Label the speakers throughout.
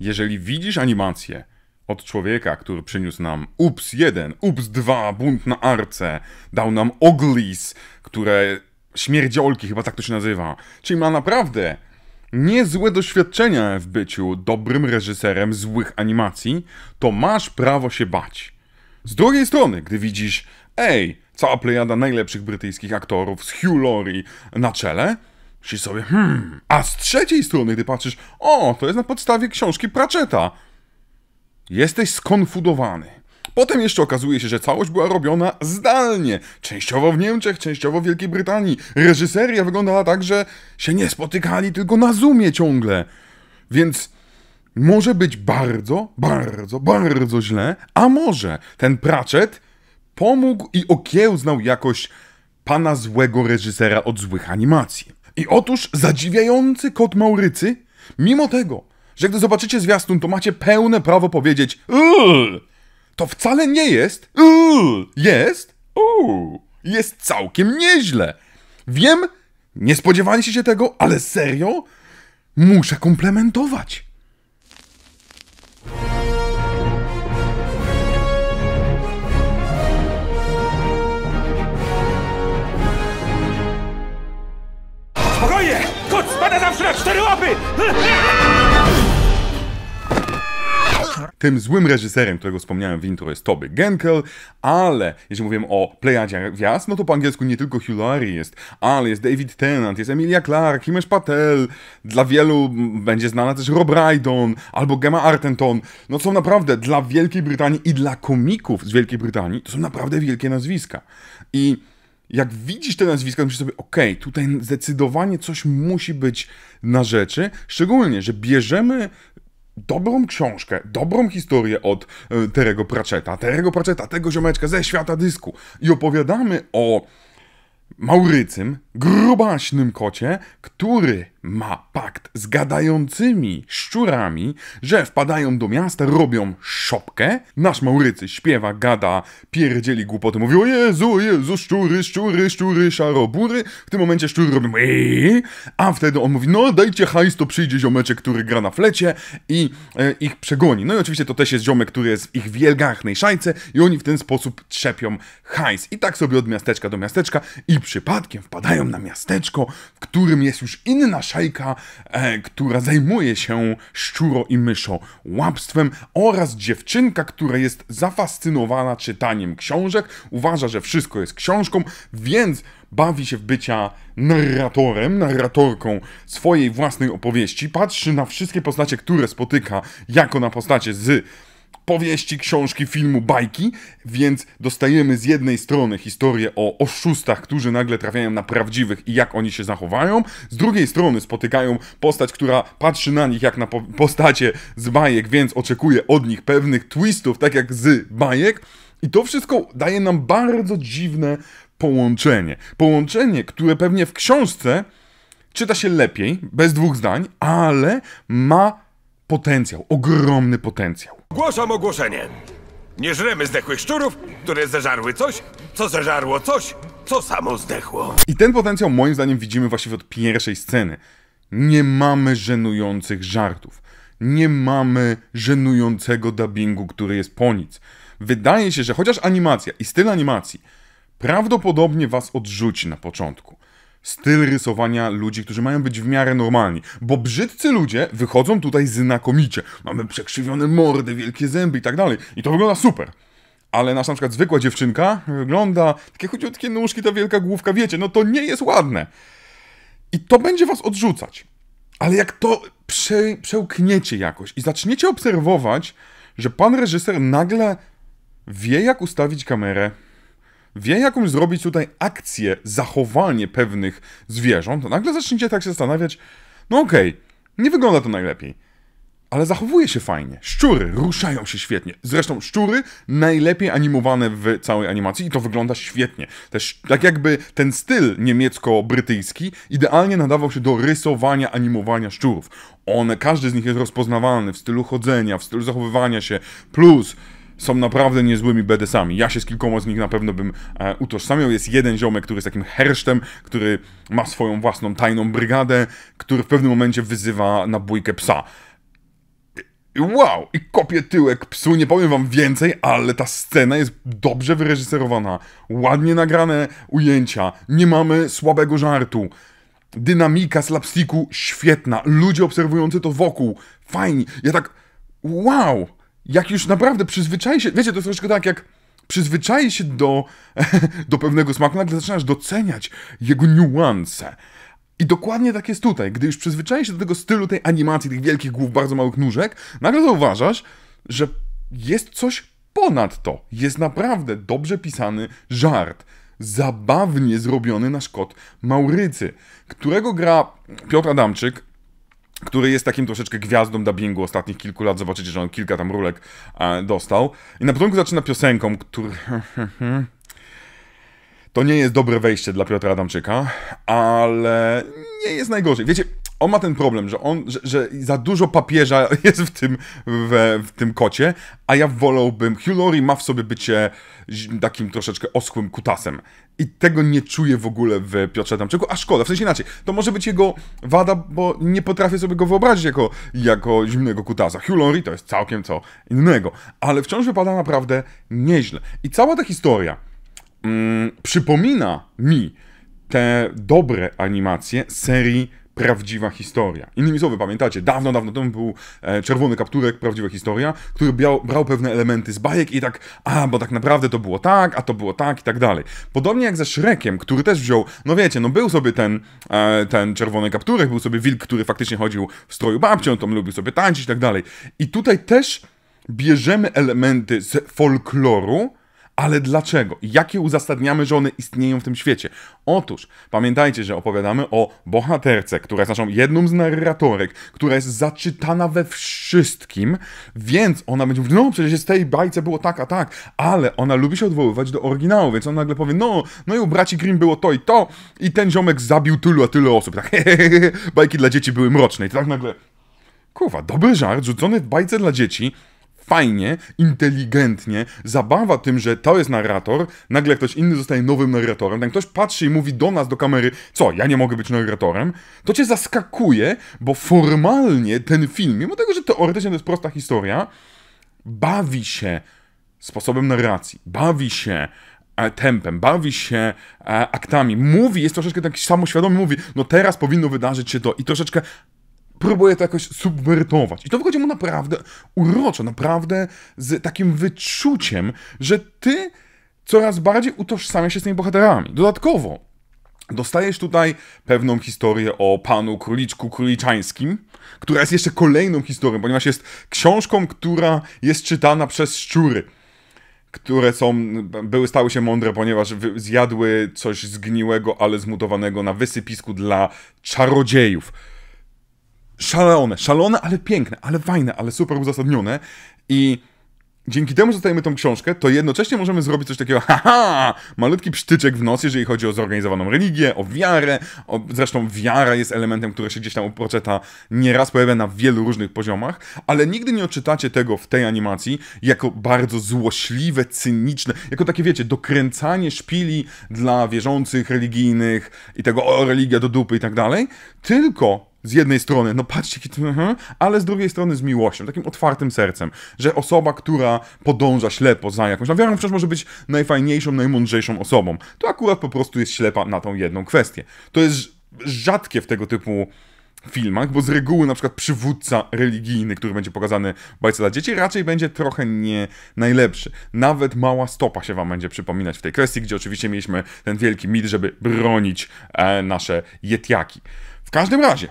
Speaker 1: Jeżeli widzisz animację od człowieka, który przyniósł nam UPS 1, UPS 2, bunt na arce, dał nam oglis, które śmierdziolki, chyba tak to się nazywa, czyli ma naprawdę niezłe doświadczenia w byciu dobrym reżyserem złych animacji, to masz prawo się bać. Z drugiej strony, gdy widzisz, ej, cała plejada najlepszych brytyjskich aktorów z Hugh Laurie na czele, Myślisz sobie, hmm, a z trzeciej strony, gdy patrzysz, o, to jest na podstawie książki Pratchetta. Jesteś skonfudowany. Potem jeszcze okazuje się, że całość była robiona zdalnie. Częściowo w Niemczech, częściowo w Wielkiej Brytanii. Reżyseria wyglądała tak, że się nie spotykali, tylko na Zoomie ciągle. Więc może być bardzo, bardzo, bardzo źle, a może ten Pratchett pomógł i okiełznał jakoś pana złego reżysera od złych animacji. I otóż zadziwiający kot Maurycy, mimo tego, że gdy zobaczycie zwiastun, to macie pełne prawo powiedzieć Uuu! To wcale nie jest Uuu! Jest Uuu! Jest całkiem nieźle. Wiem, nie spodziewaliście się tego, ale serio? Muszę komplementować. cztery łapy! Tym złym reżyserem, którego wspomniałem w intro jest Toby Genkel, ale jeśli mówimy o plejadzie gwiazd, no to po angielsku nie tylko Hillary jest, ale jest David Tennant, jest Emilia Clarke, Himesh Patel, dla wielu będzie znana też Rob Brydon albo Gemma Artenton. No są naprawdę dla Wielkiej Brytanii i dla komików z Wielkiej Brytanii to są naprawdę wielkie nazwiska. I jak widzisz te nazwiska, to myślisz sobie, ok, tutaj zdecydowanie coś musi być na rzeczy, szczególnie, że bierzemy dobrą książkę, dobrą historię od e, Terego Pratchetta, Terego Pratchetta, tego ziomeczka ze świata dysku i opowiadamy o Maurycym, grubaśnym kocie, który ma pakt z gadającymi szczurami, że wpadają do miasta, robią szopkę. Nasz Maurycy śpiewa, gada, pierdzieli głupoty, mówi o Jezu, Jezu, szczury, szczury, szczury, szarobury. W tym momencie szczury robią eee! a wtedy on mówi, no dajcie hajs, to przyjdzie ziomeczek, który gra na flecie i e, ich przegoni. No i oczywiście to też jest ziomek, który jest w ich wielgachnej szajce i oni w ten sposób trzepią hajs. I tak sobie od miasteczka do miasteczka i przypadkiem wpadają na miasteczko, w którym jest już inna szajka, szejka, e, która zajmuje się szczuro i myszo łapstwem oraz dziewczynka, która jest zafascynowana czytaniem książek, uważa, że wszystko jest książką, więc bawi się w bycia narratorem, narratorką swojej własnej opowieści, patrzy na wszystkie postacie, które spotyka, jako na postacie z powieści, książki, filmu, bajki, więc dostajemy z jednej strony historię o oszustach, którzy nagle trafiają na prawdziwych i jak oni się zachowają, z drugiej strony spotykają postać, która patrzy na nich jak na postacie z bajek, więc oczekuje od nich pewnych twistów, tak jak z bajek. I to wszystko daje nam bardzo dziwne połączenie. Połączenie, które pewnie w książce czyta się lepiej, bez dwóch zdań, ale ma potencjał, ogromny potencjał. Ogłaszam ogłoszenie. Nie żremy zdechłych szczurów, które zeżarły coś, co zeżarło coś, co samo zdechło. I ten potencjał moim zdaniem widzimy właściwie od pierwszej sceny. Nie mamy żenujących żartów. Nie mamy żenującego dubbingu, który jest po nic. Wydaje się, że chociaż animacja i styl animacji prawdopodobnie was odrzuci na początku styl rysowania ludzi, którzy mają być w miarę normalni. Bo brzydcy ludzie wychodzą tutaj znakomicie. Mamy przekrzywione mordy, wielkie zęby i tak dalej. I to wygląda super. Ale nasza na przykład zwykła dziewczynka wygląda takie chudziutkie nóżki, ta wielka główka, wiecie, no to nie jest ładne. I to będzie was odrzucać. Ale jak to prze, przełkniecie jakoś i zaczniecie obserwować, że pan reżyser nagle wie, jak ustawić kamerę, wie, jaką zrobić tutaj akcję, zachowanie pewnych zwierząt, to no, nagle zaczniecie tak się zastanawiać, no okej, okay, nie wygląda to najlepiej, ale zachowuje się fajnie. Szczury ruszają się świetnie. Zresztą szczury najlepiej animowane w całej animacji i to wygląda świetnie. Też tak jakby ten styl niemiecko-brytyjski idealnie nadawał się do rysowania, animowania szczurów. One, każdy z nich jest rozpoznawalny w stylu chodzenia, w stylu zachowywania się, plus są naprawdę niezłymi BDS-ami. Ja się z kilkoma z nich na pewno bym e, utożsamiał. Jest jeden ziomek, który jest takim hersztem, który ma swoją własną tajną brygadę, który w pewnym momencie wyzywa na bójkę psa. wow! I kopie tyłek psu, nie powiem wam więcej, ale ta scena jest dobrze wyreżyserowana. Ładnie nagrane ujęcia, nie mamy słabego żartu. Dynamika slapsticku świetna, ludzie obserwujący to wokół, fajni. Ja tak, wow! jak już naprawdę przyzwyczai się, wiecie, to jest troszkę tak jak przyzwyczai się do, do pewnego smaku, nagle zaczynasz doceniać jego niuanse. I dokładnie tak jest tutaj. Gdy już przyzwyczaisz się do tego stylu tej animacji, tych wielkich głów, bardzo małych nóżek, nagle zauważasz, że jest coś ponad to. Jest naprawdę dobrze pisany żart. Zabawnie zrobiony nasz kot Maurycy, którego gra Piotr Adamczyk, który jest takim troszeczkę gwiazdą dubbingu ostatnich kilku lat. Zobaczycie, że on kilka tam rulek e, dostał. I na początku zaczyna piosenką, który... To nie jest dobre wejście dla Piotra Adamczyka, ale nie jest najgorzej. Wiecie, on ma ten problem, że, on, że, że, za dużo papieża jest w tym, w, w tym kocie, a ja wolałbym. Hugh Laurie ma w sobie bycie takim troszeczkę oschłym kutasem. I tego nie czuję w ogóle w Piotrze Tamczyku, a szkoda, w sensie inaczej. To może być jego wada, bo nie potrafię sobie go wyobrazić jako, jako zimnego kutasa. Hugh Laurie to jest całkiem co innego, ale wciąż wypada naprawdę nieźle. I cała ta historia mm, przypomina mi te dobre animacje serii prawdziwa historia. Innymi słowy, pamiętacie, dawno, dawno temu był e, Czerwony Kapturek, prawdziwa historia, który brał, brał pewne elementy z bajek i tak, a, bo tak naprawdę to było tak, a to było tak i tak dalej. Podobnie jak ze Shrekiem, który też wziął, no wiecie, no był sobie ten, e, ten Czerwony Kapturek, był sobie wilk, który faktycznie chodził w stroju babcią, tam lubił sobie tańczyć i tak dalej. I tutaj też bierzemy elementy z folkloru, ale dlaczego? Jakie uzasadniamy, że one istnieją w tym świecie? Otóż pamiętajcie, że opowiadamy o bohaterce, która jest naszą jedną z narratorek, która jest zaczytana we wszystkim, więc ona będzie mówić, no przecież z tej bajce było tak, a tak, ale ona lubi się odwoływać do oryginału, więc ona nagle powie, no, no i u braci Grimm było to i to i ten ziomek zabił tylu, a tyle osób. Tak, bajki dla dzieci były mroczne i tak nagle, kurwa, dobry żart rzucony w bajce dla dzieci, fajnie, inteligentnie, zabawa tym, że to jest narrator, nagle ktoś inny zostaje nowym narratorem, ten ktoś patrzy i mówi do nas, do kamery, co, ja nie mogę być narratorem, to cię zaskakuje, bo formalnie ten film, mimo tego, że teoretycznie to jest prosta historia, bawi się sposobem narracji, bawi się e, tempem, bawi się e, aktami, mówi, jest troszeczkę taki samoświadomy, mówi, no teraz powinno wydarzyć się to i troszeczkę próbuje to jakoś subwertować. I to wychodzi mu naprawdę uroczo, naprawdę z takim wyczuciem, że ty coraz bardziej utożsamiasz się z tymi bohaterami. Dodatkowo dostajesz tutaj pewną historię o panu króliczku króliczańskim, która jest jeszcze kolejną historią, ponieważ jest książką, która jest czytana przez szczury które są, były, stały się mądre, ponieważ zjadły coś zgniłego, ale zmutowanego na wysypisku dla czarodziejów szalone, szalone, ale piękne, ale fajne, ale super uzasadnione i dzięki temu, że tą książkę, to jednocześnie możemy zrobić coś takiego, haha, malutki psztyczek w nos, jeżeli chodzi o zorganizowaną religię, o wiarę. O, zresztą wiara jest elementem, który się gdzieś tam u Proczeta nieraz pojawia na wielu różnych poziomach, ale nigdy nie odczytacie tego w tej animacji jako bardzo złośliwe, cyniczne, jako takie, wiecie, dokręcanie szpili dla wierzących, religijnych i tego, o, religia do dupy i tak dalej, tylko z jednej strony, no patrzcie, mhm, ale z drugiej strony z miłością, takim otwartym sercem, że osoba, która podąża ślepo za jakąś, na wiarę, przecież może być najfajniejszą, najmądrzejszą osobą, to akurat po prostu jest ślepa na tą jedną kwestię. To jest rzadkie w tego typu filmach, bo z reguły na przykład przywódca religijny, który będzie pokazany w bajce dla dzieci, raczej będzie trochę nie najlepszy. Nawet mała stopa się wam będzie przypominać w tej kwestii, gdzie oczywiście mieliśmy ten wielki mit, żeby bronić e, nasze jetiaki. W każdym razie,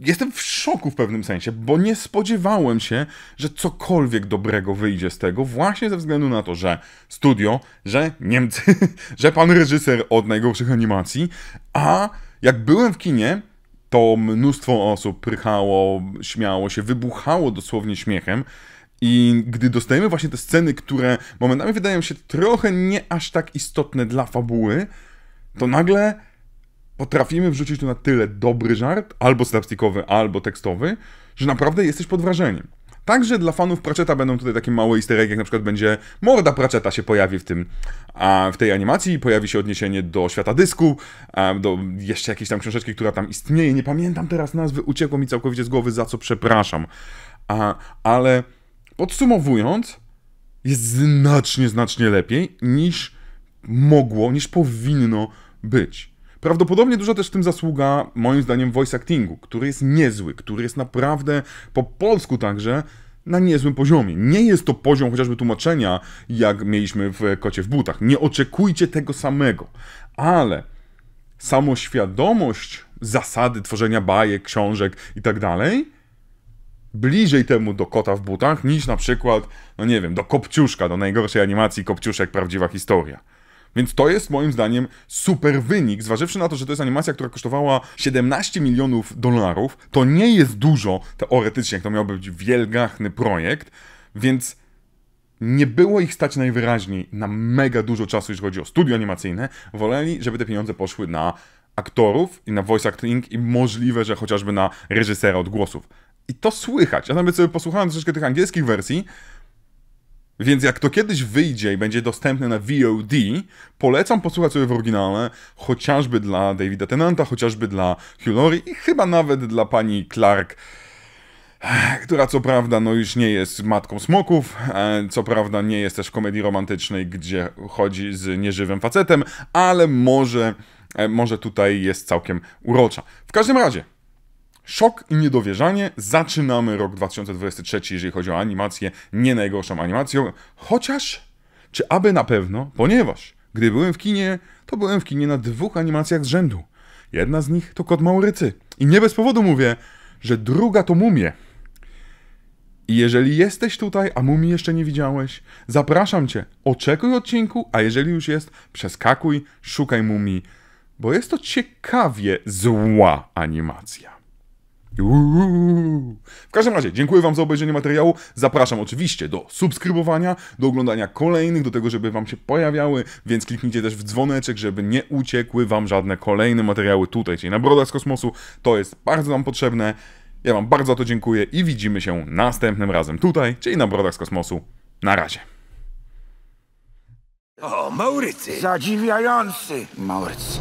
Speaker 1: jestem w szoku w pewnym sensie, bo nie spodziewałem się, że cokolwiek dobrego wyjdzie z tego, właśnie ze względu na to, że studio, że Niemcy, że pan reżyser od najgorszych animacji, a jak byłem w kinie, to mnóstwo osób prychało, śmiało się, wybuchało dosłownie śmiechem. I gdy dostajemy właśnie te sceny, które momentami wydają się trochę nie aż tak istotne dla fabuły, to nagle potrafimy wrzucić tu na tyle dobry żart, albo slapstickowy, albo tekstowy, że naprawdę jesteś pod wrażeniem. Także dla fanów Pratchetta będą tutaj takie małe easter egg, jak na przykład będzie morda Pratchetta się pojawi w tym, a w tej animacji, pojawi się odniesienie do świata dysku, do jeszcze jakiejś tam książeczki, która tam istnieje, nie pamiętam teraz nazwy, uciekło mi całkowicie z głowy, za co przepraszam. A, ale podsumowując, jest znacznie, znacznie lepiej niż mogło, niż powinno być. Prawdopodobnie duża też w tym zasługa, moim zdaniem, voice actingu, który jest niezły, który jest naprawdę po polsku także na niezłym poziomie. Nie jest to poziom chociażby tłumaczenia, jak mieliśmy w Kocie w butach. Nie oczekujcie tego samego, ale samoświadomość zasady tworzenia bajek, książek i tak dalej bliżej temu do kota w butach niż na przykład, no nie wiem, do Kopciuszka, do najgorszej animacji Kopciuszek Prawdziwa Historia. Więc to jest moim zdaniem super wynik, zważywszy na to, że to jest animacja, która kosztowała 17 milionów dolarów. To nie jest dużo teoretycznie, jak to miał być wielgachny projekt, więc nie było ich stać najwyraźniej na mega dużo czasu, jeśli chodzi o studio animacyjne. Woleli, żeby te pieniądze poszły na aktorów i na voice acting i możliwe, że chociażby na reżysera odgłosów. I to słychać. Ja nawet sobie posłuchałem troszeczkę tych angielskich wersji więc jak to kiedyś wyjdzie i będzie dostępne na VOD, polecam posłuchać sobie w oryginale, chociażby dla Davida Tenanta, chociażby dla Hugh Laurie i chyba nawet dla pani Clark, eh, która co prawda no już nie jest matką smoków, eh, co prawda nie jest też w komedii romantycznej, gdzie chodzi z nieżywym facetem, ale może, eh, może tutaj jest całkiem urocza. W każdym razie, Szok i niedowierzanie. Zaczynamy rok 2023, jeżeli chodzi o animację, nie najgorszą animacją. Chociaż, czy aby na pewno, ponieważ gdy byłem w kinie, to byłem w kinie na dwóch animacjach z rzędu. Jedna z nich to Kot Maurycy. I nie bez powodu mówię, że druga to Mumie. I jeżeli jesteś tutaj, a Mumie jeszcze nie widziałeś, zapraszam cię, oczekuj odcinku, a jeżeli już jest, przeskakuj, szukaj mumii, bo jest to ciekawie zła animacja. W każdym razie, dziękuję Wam za obejrzenie materiału. Zapraszam oczywiście do subskrybowania, do oglądania kolejnych, do tego, żeby Wam się pojawiały, więc kliknijcie też w dzwoneczek, żeby nie uciekły Wam żadne kolejne materiały tutaj, czyli na Brodach z Kosmosu. To jest bardzo nam potrzebne. Ja Wam bardzo to dziękuję i widzimy się następnym razem tutaj, czyli na Brodach z Kosmosu. Na razie. O, Maurycy! Zadziwiający! Maurycy.